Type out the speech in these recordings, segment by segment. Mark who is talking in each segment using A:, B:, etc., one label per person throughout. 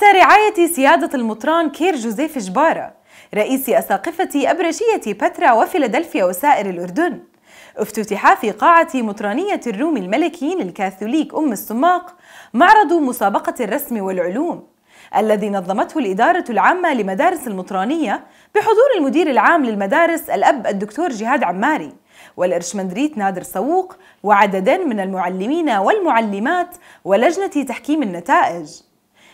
A: تحت رعاية سيادة المطران كير جوزيف جبارة رئيس أساقفة أبرشية بترا وفيلادلفيا وسائر الأردن افتتح في قاعة مطرانية الروم الملكيين الكاثوليك أم السماق معرض مسابقة الرسم والعلوم الذي نظمته الإدارة العامة لمدارس المطرانية بحضور المدير العام للمدارس الأب الدكتور جهاد عماري والإرشمندريت نادر صووق وعددا من المعلمين والمعلمات ولجنة تحكيم النتائج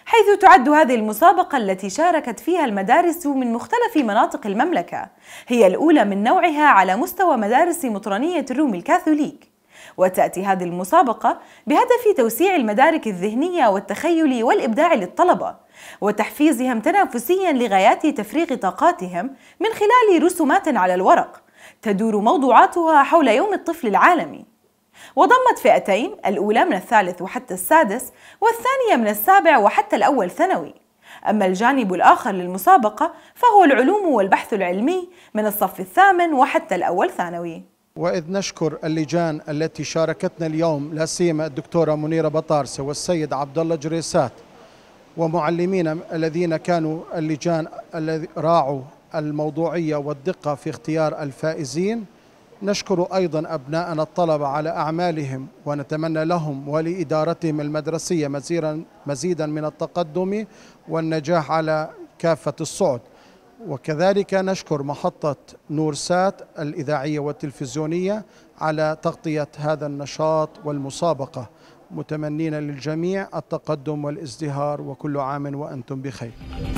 A: حيث تعد هذه المسابقة التي شاركت فيها المدارس من مختلف مناطق المملكة هي الأولى من نوعها على مستوى مدارس مطرانية الروم الكاثوليك وتأتي هذه المسابقة بهدف توسيع المدارك الذهنية والتخيل والإبداع للطلبة وتحفيزهم تنافسيا لغايات تفريغ طاقاتهم من خلال رسومات على الورق تدور موضوعاتها حول يوم الطفل العالمي وضمت فئتين الأولى من الثالث وحتى السادس والثانية من السابع وحتى الأول ثانوي أما الجانب الآخر للمسابقة فهو العلوم والبحث العلمي من الصف الثامن وحتى الأول ثانوي
B: وإذ نشكر اللجان التي شاركتنا اليوم لا سيما الدكتورة منيرة بطارسة والسيد عبد الله جريسات ومعلمينا الذين كانوا اللجان الذي راعوا الموضوعية والدقة في اختيار الفائزين نشكر أيضا أبناءنا الطلبة على أعمالهم ونتمنى لهم ولإدارتهم المدرسية مزيدا من التقدم والنجاح على كافة الصعد وكذلك نشكر محطة نورسات الإذاعية والتلفزيونية على تغطية هذا النشاط والمسابقة متمنين للجميع التقدم والازدهار وكل عام وأنتم بخير